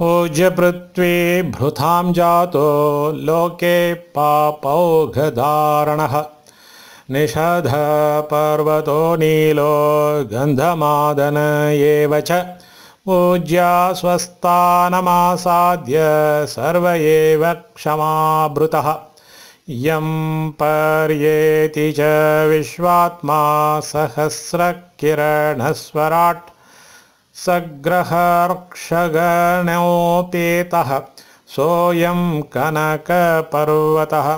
पूज्यपृथ्वी जातो लोके पापौघधारणः निषधपर्वतो नीलो गन्धमादन एव च पूज्या स्वस्तानमासाद्य सर्व एव क्षमावृतः यं पर्येति च विश्वात्मा सहस्रकिरणः सग्रहर्क्षगणोऽपेतः सोऽयं कनकपर्वतः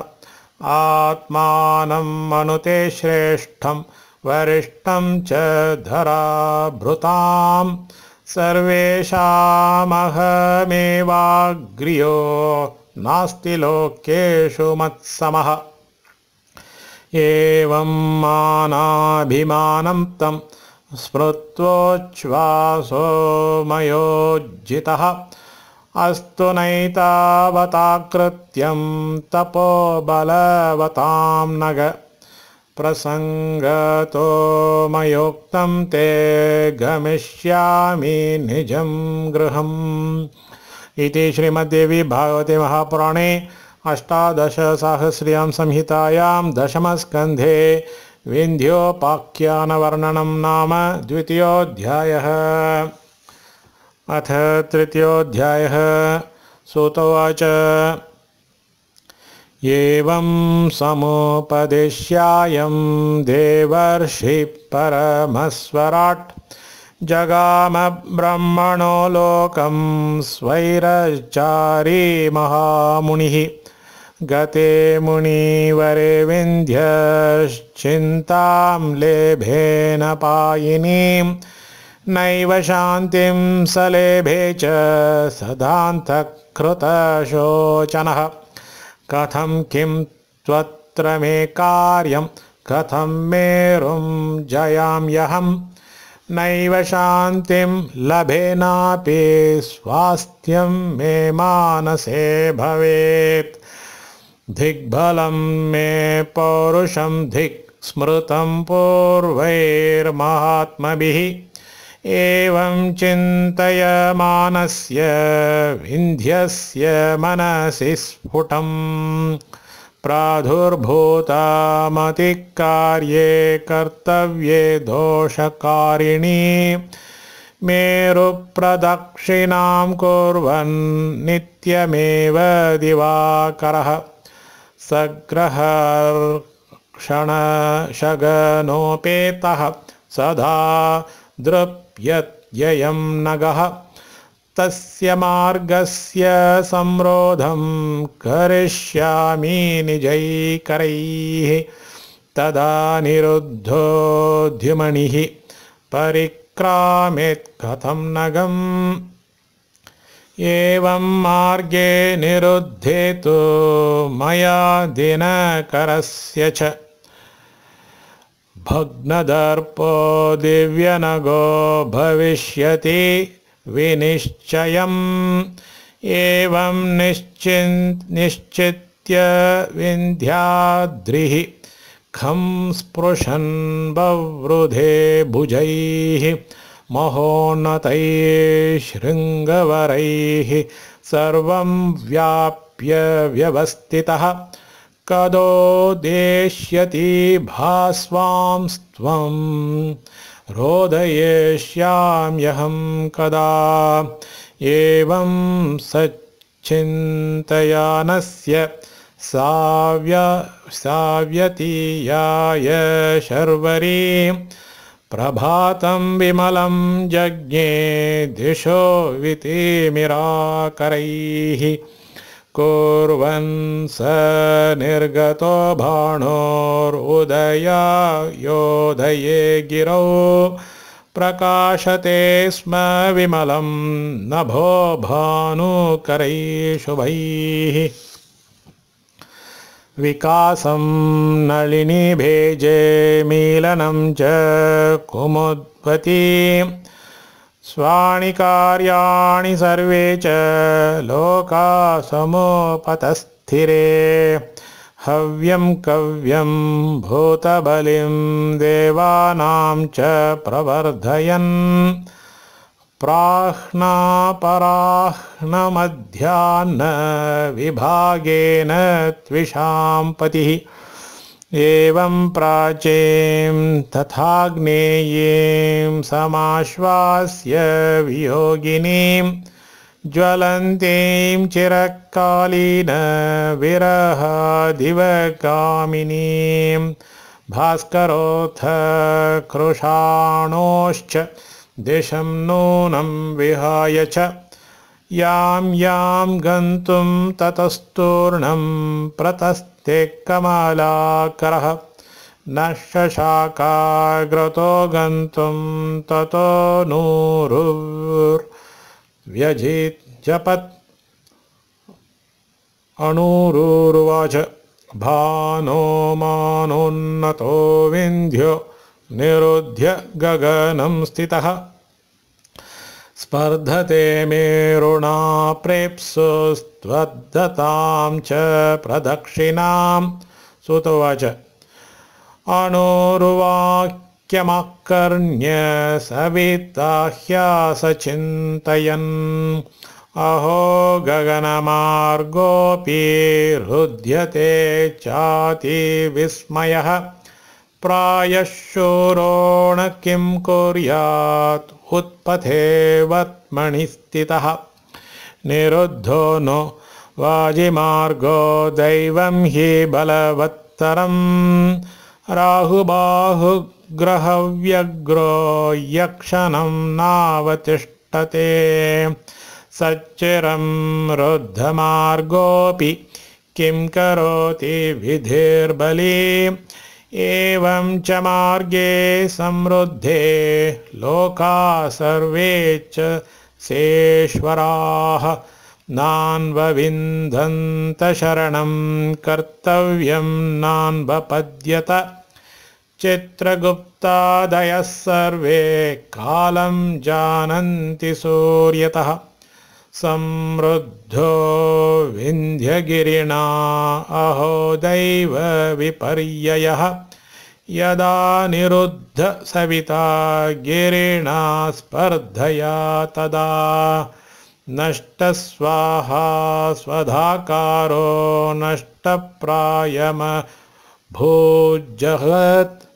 आत्मानं मनुते श्रेष्ठं वरिष्ठं च धराभृतां सर्वेषामहमेवाग्र्यो नास्ति लोकेषु मत्समः एवं मानाभिमानं तं स्मृत्वोच्छ्वासो मयोज्जितः अस्तु नैतावताकृत्यं तपो बलवतां नग प्रसङ्गतो मयोक्तं ते गमिष्यामि निजम् गृहम् इति श्रीमद्देवी भागवते महापुराणे अष्टादशसहस्र्यां संहितायां दशमस्कन्धे विन्ध्योपाख्यानवर्णनं नाम द्वितीयोऽध्यायः अथ तृतीयोऽध्यायः सूतवाच एवं समुपदिश्यायं देवर्षि परमस्वराट् जगामब्रह्मणो लोकं स्वैरचारी महामुनिः गते मुनिवरे विन्ध्यश्चिन्तां लेभेन पायिनीं नैव शान्तिं स लेभे च सदान्तकृतशोचनः कथं किं त्वत्र मे कार्यं कथं मेरुं जयाम्यहं नैव शान्तिं लभेनापि स्वास्थ्यं मे मानसे भवेत् धिग्बलं मे पौरुषं धिक् स्मृतं पूर्वैर्महात्मभिः एवं चिन्तयमानस्य विन्ध्यस्य मनसि स्फुटम् प्रादुर्भूतामतिकार्ये कर्तव्ये दोषकारिणि मेरुप्रदक्षिणां कुर्वन् नित्यमेव दिवाकरः सग्रहर्क्षणशगनोपेतः सदा दृप्ययं नगः तस्य मार्गस्य संरोधं करिष्यामि निजैकरैः तदा निरुद्धोध्युमणिः परिक्रामेत् कथं नगम् एवम् मार्गे निरुद्धेतु मया दिनकरस्य च भग्नदर्पो दिव्यनगो भविष्यति विनिश्चयम् एवम् निश्चिन् निश्चित्य विन्ध्याद्रिः खं स्पृशन् बवृधे भुजैः महोन्नतैः शृङ्गवरैः सर्वं व्याप्य व्यवस्थितः कदो देष्यति भास्वांस्त्वम् रोदयेष्याम्यहं कदा एवं सच्चिन्तयानस्य साव्य साव्यतीयाय शर्वरीं प्रभातं विमलं यज्ञे दिशो वितिमिराकरैः कुर्वन् स निर्गतो भाणोरुदया योधये गिरौ प्रकाशते स्म विमलं नभो शुभैः विकासं नलिनीभेजे मीलनं च कुमुद्वती स्वाणि कार्याणि सर्वे च लोकासमुपतस्थिरे हव्यं कव्यं भूतबलिं देवानां च प्रवर्धयन् प्राह्णापराह्नमध्याह्नविभागेन द्विषां पतिः एवं प्राचीं तथाग्नेयें समाश्वास्य वियोगिनीं ज्वलन्तीं चिरकालीन विरहदिवकामिनीं भास्करोऽथ कृशाणोश्च दिशं नूनं विहाय च यां यां गन्तुं ततस्तूर्णं प्रतस्ते कमलाकरः न शशाकाग्रतो गन्तुं ततो नूरु जपत् अणूरुर्वाच भानो मानोन्नतो विन्ध्यो निरुध्य गगनं स्थितः स्पर्धते मेरुणा प्रेप्सु च प्रदक्षिणां सुतो वाच सविता ह्यासचिन्तयन् अहो गगनमार्गोऽपि रुध्यते चाति विस्मयः प्रायशोण किं कुर्यात् उत्पथे वत्मणि स्थितः निरुद्धो नो वाजिमार्गो दैवं हि बलवत्तरम् राहुबाहुग्रहव्यग्रो यक्षणं नावतिष्ठते सच्चिरं रुद्धमार्गोऽपि किं करोति विधिर्बली एवं च मार्गे समृद्धे लोका सर्वे च सेश्वराः नान्वविन्धन्तशरणं कर्तव्यं नान्वपद्यत चित्रगुप्तादयः सर्वे कालं जानन्ति सूर्यतः समृद्धो विन्ध्यगिरिणा अहो दैव विपर्ययः यदा निरुद्धसविता गिरिणा स्पर्धया तदा नष्ट स्वाहा स्वधाकारो भोजहत्